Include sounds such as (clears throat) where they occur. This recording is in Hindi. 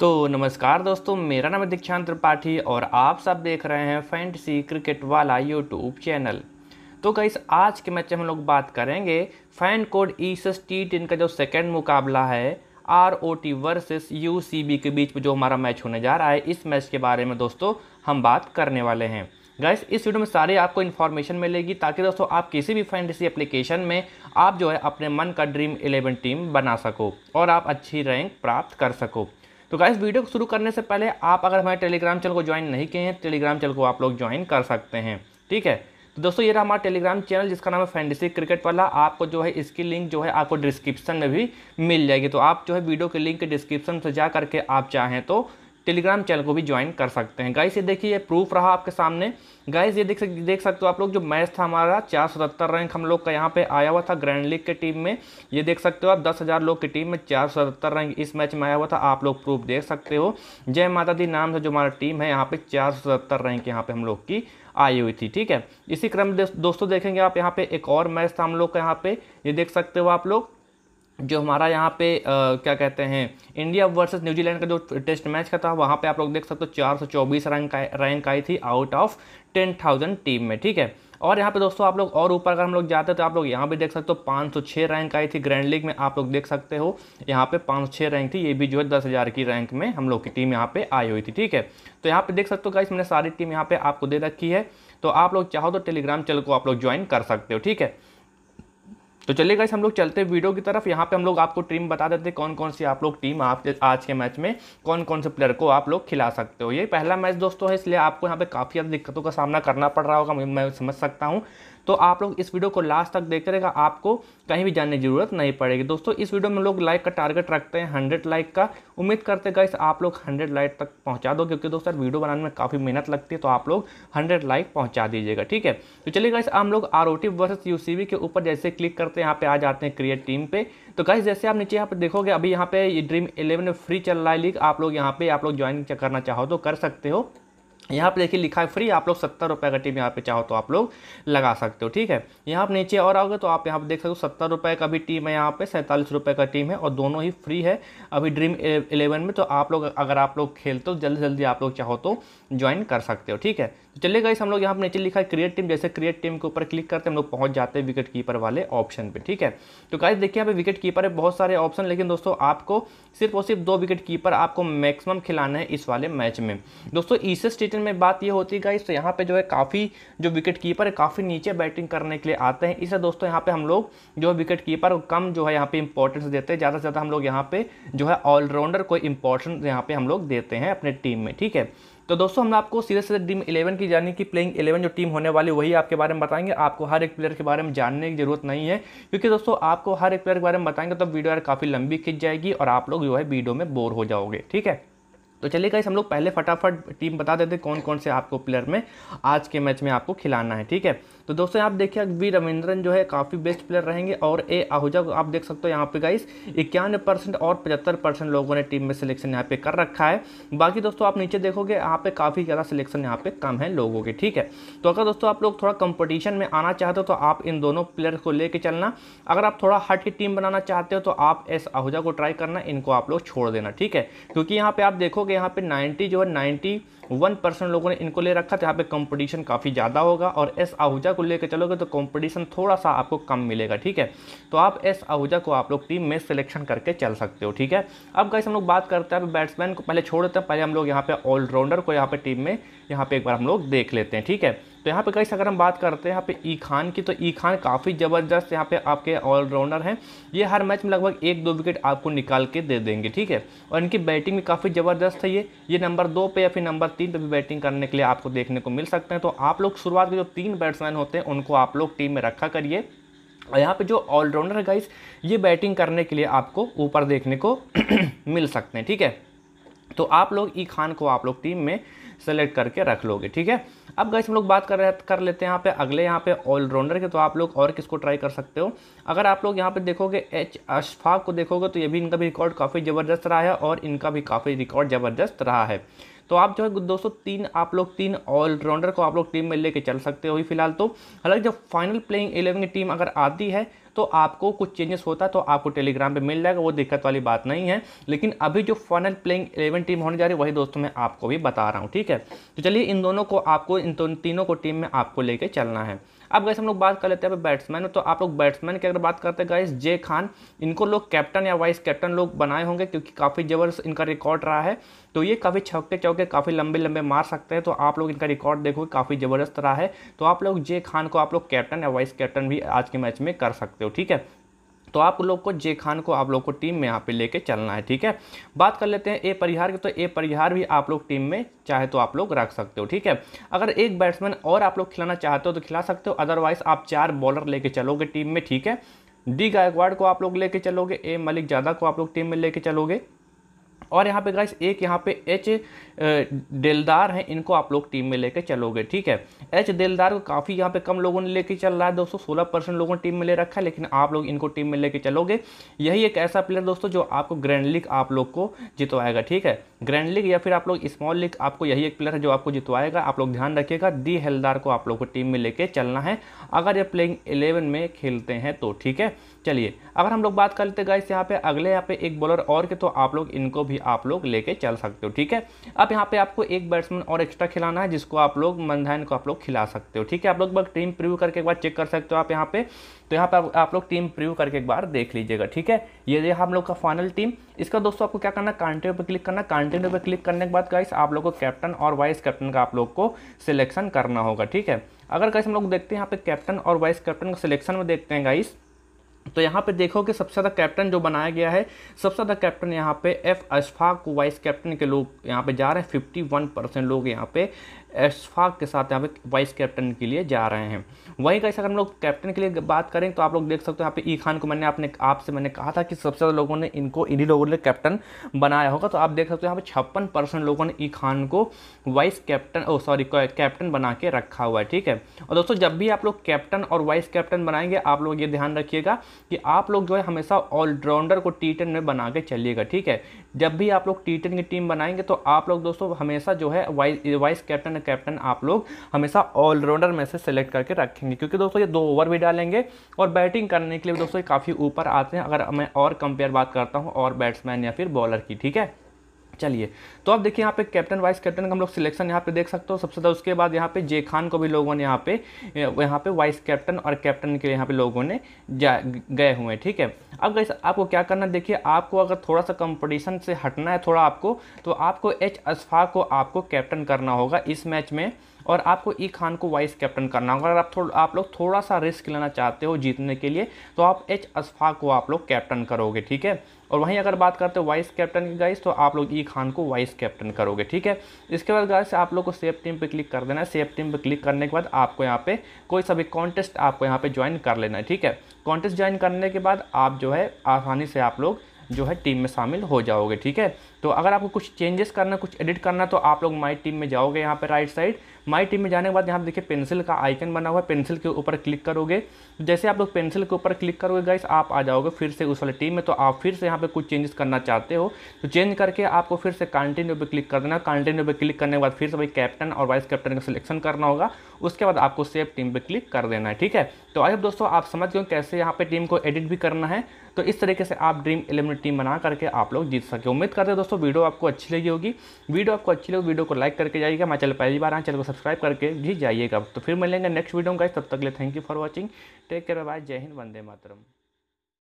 तो नमस्कार दोस्तों मेरा नाम है दीक्षांत त्रिपाठी और आप सब देख रहे हैं फैंटसी क्रिकेट वाला यूट्यूब चैनल तो कई आज के मैच में हम लोग बात करेंगे FanCode ECS T ten का जो सेकेंड मुकाबला है R O T versus U C B के बीच में जो हमारा मैच होने जा रहा है इस मैच के बारे में दोस्तों हम बात करने वाले हैं गैस इस वीडियो में सारे आपको इन्फॉर्मेशन मिलेगी ताकि दोस्तों आप किसी भी फैंटेसी एप्लीकेशन में आप जो है अपने मन का ड्रीम इलेवन टीम बना सको और आप अच्छी रैंक प्राप्त कर सको तो गाइस वीडियो को शुरू करने से पहले आप अगर हमारे टेलीग्राम चैनल को ज्वाइन नहीं किए हैं टेलीग्राम चैनल को आप लोग ज्वाइन कर सकते हैं ठीक है तो दोस्तों ये रहा हमारा टेलीग्राम चैनल जिसका नाम है फैंटेसी क्रिकेट वाला आपको जो है इसकी लिंक जो है आपको डिस्क्रिप्शन में भी मिल जाएगी तो आप जो है वीडियो के लिंक डिस्क्रिप्शन से जा करके आप चाहें तो टेलीग्राम चैनल को भी ज्वाइन कर सकते हैं गाइस ये देखिए ये प्रूफ रहा आपके सामने गाइस ये देख सक देख सकते हो आप लोग जो मैच था हमारा चार सौ सत्तर रैंक हम लोग का यहाँ पे आया हुआ था ग्रैंड लीग के टीम में ये देख सकते हो आप दस हज़ार लोग की टीम में चार सौ सत्तर रैंक इस मैच में आया हुआ था आप लोग प्रूफ देख सकते हो जय माता दी नाम से जो हमारा टीम है यहाँ पे चार सौ सत्तर रैंक यहाँ पे हम लोग की आई हुई थी ठीक है इसी क्रम में दोस्तों देखेंगे आप यहाँ पे एक और मैच था हम लोग का यहाँ पे ये देख सकते हो आप लोग जो हमारा यहाँ पे आ, क्या कहते हैं इंडिया वर्सेस न्यूजीलैंड का जो टेस्ट मैच का था वहाँ पे आप लोग देख सकते हो चार सौ चौबीस रैंक रैंक आई थी out of ten thousand team में ठीक है और यहाँ पे दोस्तों आप लोग और ऊपर अगर हम लोग जाते हैं तो आप लोग यहाँ भी देख सकते हो पाँच सौ छः रैंक आई थी ग्रैंड लीग में आप लोग देख सकते हो यहाँ पे पाँच सौ छः रैंक थी ये भी जो है दस हज़ार की रैंक में हम लोग की टीम यहाँ पे आई हुई थी ठीक है तो यहाँ पे देख सकते हो गाइस मैंने सारी टीम यहाँ पे आपको दे रखी है तो आप लोग चाहो तो टेलीग्राम चैनल को आप लोग ज्वाइन कर सकते हो ठीक है तो चलिए गाइस हम लोग चलते हैं वीडियो की तरफ यहाँ पे हम लोग आपको टीम बता देते हैं कौन कौन सी आप लोग टीम आप आज के मैच में कौन कौन से प्लेयर को आप लोग खिला सकते हो ये पहला मैच दोस्तों है इसलिए आपको यहाँ पे काफ़ी ज़्यादा दिक्कतों का सामना करना पड़ रहा होगा मैं समझ सकता हूँ तो आप लोग इस वीडियो को लास्ट तक देखते रहेगा आपको कहीं भी जाने की जरूरत नहीं पड़ेगी दोस्तों इस वीडियो में लोग लाइक का टारगेट रखते हैं हंड्रेड लाइक का उम्मीद करते गाइस आप लोग हंड्रेड लाइक तक पहुँचा दो क्योंकि दोस्तों वीडियो बनाने में काफ़ी मेहनत लगती है तो आप लोग हंड्रेड लाइक पहुँचा दीजिएगा ठीक है तो चलिए गाइस हम लोग R O T versus U के ऊपर जैसे क्लिक करते हैं यहाँ पे आ जाते हैं क्रिएट टीम पे तो गाइस जैसे आप नीचे यहाँ पे देखोगे अभी यहाँ पे ये ड्रीम इलेवन फ्री चल रहा है लीग आप लोग यहाँ पे आप लोग ज्वाइन करना चाहो तो कर सकते हो यहाँ पे देखिए लिखा है फ्री आप लोग सत्तर रुपये का टीम यहाँ पे चाहो तो आप लोग लगा सकते हो ठीक है यहाँ आप नीचे और आओगे तो आप यहाँ पे देख सकते हो सत्तर रुपये का भी टीम है यहाँ पे सैंतालीस रुपये का टीम है और दोनों ही फ्री है अभी ड्रीम इलेवन में तो आप लोग अगर आप लोग खेलते हो जल्दी जल्दी आप लोग चाहो तो ज्वाइन कर सकते हो ठीक है तो चलिए गई हम लोग यहाँ पर नीचे लिखा है क्रिएट टीम जैसे क्रिएट टीम के ऊपर क्लिक करते हम लोग पहुँच जाते हैं विकेट कीपर वाले ऑप्शन पर ठीक है तो गाइज देखिए यहाँ पे विकेट कीपर है बहुत सारे ऑप्शन लेकिन दोस्तों आपको सिर्फ और सिर्फ दो विकेट कीपर आपको मैक्सिमम खिलाना है इस वाले मैच में दोस्तों ईसेस e टी लेकिन में बात ये होती है तो यहाँ पे जो है काफ़ी जो विकेट कीपर है काफ़ी नीचे बैटिंग करने के लिए आते हैं इसे दोस्तों यहाँ पे हम लोग जो है विकेट कीपर को कम जो है यहाँ पे इंपॉर्टेंस देते हैं ज़्यादा से ज़्यादा हम लोग यहाँ पे जो है ऑलराउंडर को इंपॉर्टेंस यहाँ पे हम लोग देते हैं अपने टीम में ठीक है तो दोस्तों हम आपको सीधे सीधे टीम इलेवन की यानी कि प्लेइंग इलेवन जो टीम होने वाली वही आपके बारे में बताएंगे आपको हर एक प्लेयर के बारे में जानने की जरूरत नहीं है क्योंकि दोस्तों आपको हर एक प्लेयर के बारे में बताएंगे तो वीडियो यार काफ़ी लंबी खिंच जाएगी और आप लोग जो है वीडियो में बोर हो जाओगे ठीक है तो चलिए गाइस हम लोग पहले फटाफट टीम बता देते कौन कौन से आपको प्लेयर में आज के मैच में आपको खिलाना है ठीक है तो दोस्तों आप देखिए वी रविंद्रन जो है काफ़ी बेस्ट प्लेयर रहेंगे और ए आहूजा को आप देख सकते हो यहाँ पे गाइस इक्यानवे परसेंट और पचहत्तर परसेंट लोगों ने टीम में सिलेक्शन यहाँ पे कर रखा है बाकी दोस्तों आप नीचे देखोगे यहाँ पे काफ़ी ज़्यादा सिलेक्शन यहाँ पे कम है लोगों के ठीक है तो अगर दोस्तों आप लोग थोड़ा कंपटीशन में आना चाहते हो तो आप इन दोनों प्लेयर को लेकर चलना अगर आप थोड़ा हट की टीम बनाना चाहते हो तो आप एस आहूजा को ट्राई करना इनको आप लोग छोड़ देना ठीक है क्योंकि यहाँ पर आप देखोगे यहाँ पर नाइन्टी जो है नाइन्टी वन परसेंट लोगों ने इनको ले रखा तो यहाँ पे कंपटीशन काफ़ी ज़्यादा होगा और एस आहूजा को लेकर चलोगे तो कंपटीशन थोड़ा सा आपको कम मिलेगा ठीक है तो आप एस आहूजा को आप लोग टीम में सिलेक्शन करके चल सकते हो ठीक है अब कैसे हम लोग बात करते हैं बैट्समैन को पहले छोड़ देते हैं पहले हम लोग यहाँ पे ऑलराउंडर को यहाँ पे टीम में यहाँ पे एक बार हम लोग देख लेते हैं ठीक है तो यहाँ पे गाइस अगर हम बात करते हैं यहाँ पे ई खान की तो ई खान काफ़ी ज़बरदस्त यहाँ पे आपके ऑलराउंडर हैं ये हर मैच में लगभग एक दो विकेट आपको निकाल के दे देंगे ठीक है और इनकी बैटिंग भी काफ़ी ज़बरदस्त है ये ये नंबर दो पे या फिर नंबर तीन पे भी बैटिंग करने के लिए आपको देखने को मिल सकते हैं तो आप लोग शुरुआत के जो तीन बैट्समैन होते हैं उनको आप लोग टीम में रखा करिए और यहाँ पे जो ऑलराउंडर है गाइस ये बैटिंग करने के लिए आपको ऊपर देखने को (clears throat) मिल सकते हैं ठीक है तो आप लोग ई खान को आप लोग टीम में सेलेक्ट करके रख लोगे ठीक है अब गैस हम लोग बात कर रहे कर लेते हैं यहाँ पे अगले यहाँ पे ऑलराउंडर के तो आप लोग और किसको ट्राई कर सकते हो अगर आप लोग यहाँ पे देखोगे एच अशफाक को देखोगे तो ये भी इनका भी रिकॉर्ड काफ़ी ज़बरदस्त रहा है और इनका भी काफ़ी रिकॉर्ड ज़बरदस्त रहा है तो आप जो है दोस्तों तीन आप लोग तीन ऑलराउंडर को आप लोग टीम में लेके चल सकते हो फिलहाल तो हालांकि जब फाइनल प्लेइंग एलेवन की टीम अगर आती है तो आपको कुछ चेंजेस होता तो आपको टेलीग्राम पर मिल जाएगा वो दिक्कत वाली बात नहीं है लेकिन अभी जो फाइनल प्लेइंग एलेवन टीम होने जा रही है वही दोस्तों मैं आपको भी बता रहा हूँ ठीक है तो चलिए इन दोनों को आपको इन तीनों को टीम में आपको लेके चलना है अब गैस हम लोग बात कर लेते हैं बैट्समैन तो आप लोग बैट्समैन की अगर बात करते हैं गैस जे खान इनको लोग कैप्टन या वाइस कैप्टन लोग बनाए होंगे क्योंकि काफ़ी ज़बरदस्त इनका रिकॉर्ड रहा है तो ये काफ़ी छक्के चौके काफ़ी लंबे लंबे मार सकते हैं तो आप लोग इनका रिकॉर्ड देखोगे काफ़ी ज़बरदस्त रहा है तो आप लोग जे खान को आप लोग कैप्टन या वाइस कैप्टन भी आज के मैच में कर सकते हो ठीक है तो आप लोग को जे खान को आप लोग को टीम में यहाँ पे लेके चलना है ठीक है बात कर लेते हैं ए परिहार की तो ए परिहार भी आप लोग टीम में चाहे तो आप लोग रख सकते हो ठीक है अगर एक बैट्समैन और आप लोग खिलाना चाहते हो तो खिला सकते हो अदरवाइज आप चार बॉलर लेके चलोगे टीम में ठीक है डी गायकवाड़ को आप लोग लेके चलोगे ए मलिक ज़्यादा को आप लोग टीम में लेके चलोगे और यहाँ पे गाइस एक यहाँ पे एच डेलदार हैं इनको आप लोग टीम में लेके चलोगे ठीक है एच डेलदार को काफ़ी यहाँ पे कम लोगों ने लेके चल रहा है दोस्तों 16 परसेंट लोगों ने टीम में ले रखा है लेकिन आप लोग इनको टीम में लेके चलोगे यही एक ऐसा प्लेयर दोस्तों जो आपको ग्रैंड लीग आप लोग को जितवाएगा ठीक है ग्रैंड लीग या फिर आप लोग स्मॉल लीग आपको यही एक प्लेयर है जो आपको जितवाएगा आप लोग ध्यान रखिएगा दी हेलदार को आप लोग को टीम में लेके चलना है अगर ये प्लेइंग एलेवन में खेलते हैं तो ठीक है चलिए अगर हम लोग बात कर लेते गाइस यहाँ पे अगले यहाँ पे एक बॉलर और के तो आप लोग इनको भी आप लोग लेके चल सकते हो ठीक है अब यहाँ पे आपको एक बैट्समैन और एक्स्ट्रा खिलाना है जिसको आप लोग मनधान को आप लोग खिला सकते हो ठीक है आप लोग बस टीम प्रिव्यू करके एक बार चेक कर सकते हो आप यहाँ पे तो यहाँ पे आप, लोग टीम प्रिव्यू करके एक बार देख लीजिएगा ठीक है ये हम लोग का फाइनल टीम इसका दोस्तों आपको क्या करना कांटे पर क्लिक करना कंटिन्यू पे क्लिक करने के बाद गाइस आप लोग को कैप्टन और वाइस कैप्टन का आप लोग को सिलेक्शन करना होगा ठीक है अगर गाइस हम लोग देखते हैं यहाँ पे कैप्टन और वाइस कैप्टन का सिलेक्शन में देखते हैं गाइस तो यहाँ पे देखो कि सबसे ज़्यादा कैप्टन जो बनाया गया है सबसे ज़्यादा कैप्टन यहाँ पे एफ अशफाक वाइस कैप्टन के लोग यहाँ पे जा रहे हैं 51 परसेंट लोग यहाँ पे एशफाक के साथ यहाँ पे वाइस कैप्टन के लिए जा रहे हैं वहीं कैसे अगर हम लोग कैप्टन के लिए बात करें तो आप लोग देख सकते हो यहाँ पे ई खान को मैंने आपने आपसे मैंने कहा था कि सबसे ज़्यादा लोगों ने इनको इन्हीं लोगों ने कैप्टन बनाया होगा तो आप देख सकते हो यहाँ पे छप्पन परसेंट लोगों ने ई खान को vice captain oh sorry captain बना के रखा हुआ है ठीक है और दोस्तों जब भी आप लोग कैप्टन और वाइस कैप्टन बनाएंगे आप लोग ये ध्यान रखिएगा कि आप लोग जो है हमेशा ऑलराउंडर को टी टेन में बना के चलिएगा ठीक है जब भी आप लोग टी की टीम बनाएंगे तो आप लोग दोस्तों हमेशा जो है वाइस वाइस कैप्टन कैप्टन आप लोग हमेशा ऑलराउंडर में से सेलेक्ट करके रखेंगे क्योंकि दोस्तों ये दो ओवर भी डालेंगे और बैटिंग करने के लिए दोस्तों काफ़ी ऊपर आते हैं अगर मैं और कंपेयर बात करता हूँ और बैट्समैन या फिर बॉलर की ठीक है चलिए तो आप देखिए यहाँ पे कैप्टन वाइस कैप्टन का हम लोग सिलेक्शन यहाँ पे देख सकते हो सबसे ज़्यादा उसके बाद यहाँ पे जे खान को भी लोगों ने यहाँ पे यहाँ पे वाइस कैप्टन और कैप्टन के लिए यहाँ पे लोगों ने जा गए हुए हैं ठीक है अब गैस आपको क्या करना देखिए आपको अगर थोड़ा सा कंपटीशन से हटना है थोड़ा आपको तो आपको एच असफा को आपको कैप्टन करना होगा इस मैच में और आपको ई e खान को वाइस कैप्टन करना होगा अगर आप थोड़ा आप लोग थोड़ा सा रिस्क लेना चाहते हो जीतने के लिए तो आप एच अशफा को आप लोग कैप्टन करोगे ठीक है और वहीं अगर बात करते हैं वाइस कैप्टन की गाइस तो आप लोग ई खान को वाइस कैप्टन करोगे ठीक है इसके बाद गाइस आप लोग को सेफ टीम पर क्लिक कर देना है सेफ टीम पर क्लिक करने के बाद आपको यहाँ पे कोई सभी कॉन्टेस्ट आपको यहाँ पे ज्वाइन कर लेना है ठीक है कॉन्टेस्ट ज्वाइन करने के बाद आप जो है आसानी से आप लोग जो है टीम में शामिल हो जाओगे ठीक है तो अगर आपको कुछ चेंजेस करना कुछ एडिट करना तो आप लोग माई टीम में जाओगे यहाँ पर राइट साइड माई टीम में जाने के बाद यहाँ देखिए पेंसिल का आइकन बना हुआ है पेंसिल के ऊपर क्लिक करोगे जैसे आप लोग पेंसिल के ऊपर क्लिक करोगे गाइस आप आ जाओगे फिर से उस वाली टीम में तो आप फिर से यहाँ पे कुछ चेंजेस करना चाहते हो तो चेंज करके आपको फिर से कंटिन्यू पे क्लिक कर देना कंटिन्यू पे क्लिक करने के बाद फिर से भाई कैप्टन और वाइस कैप्टन का सिलेक्शन करना होगा उसके बाद आपको सेफ टीम पर क्लिक कर देना है ठीक है तो आइए दोस्तों आप समझ गए कैसे यहाँ पर टीम को एडिट भी करना है तो इस तरीके से आप ड्रीम इलेवन टीम बना करके आप लोग जीत सके उम्मीद करते हैं दोस्तों वीडियो आपको अच्छी लगी होगी वीडियो आपको अच्छी लगी वीडियो को लाइक करके जाइएगा मैं चल पहली बार आए चल को सब्सक्राइब करके भी जाइएगा तो फिर मिलेंगे नेक्स्ट वीडियो में गाइस तब तक ले thank you for watching take care bye जय हिंद वंदे मातरम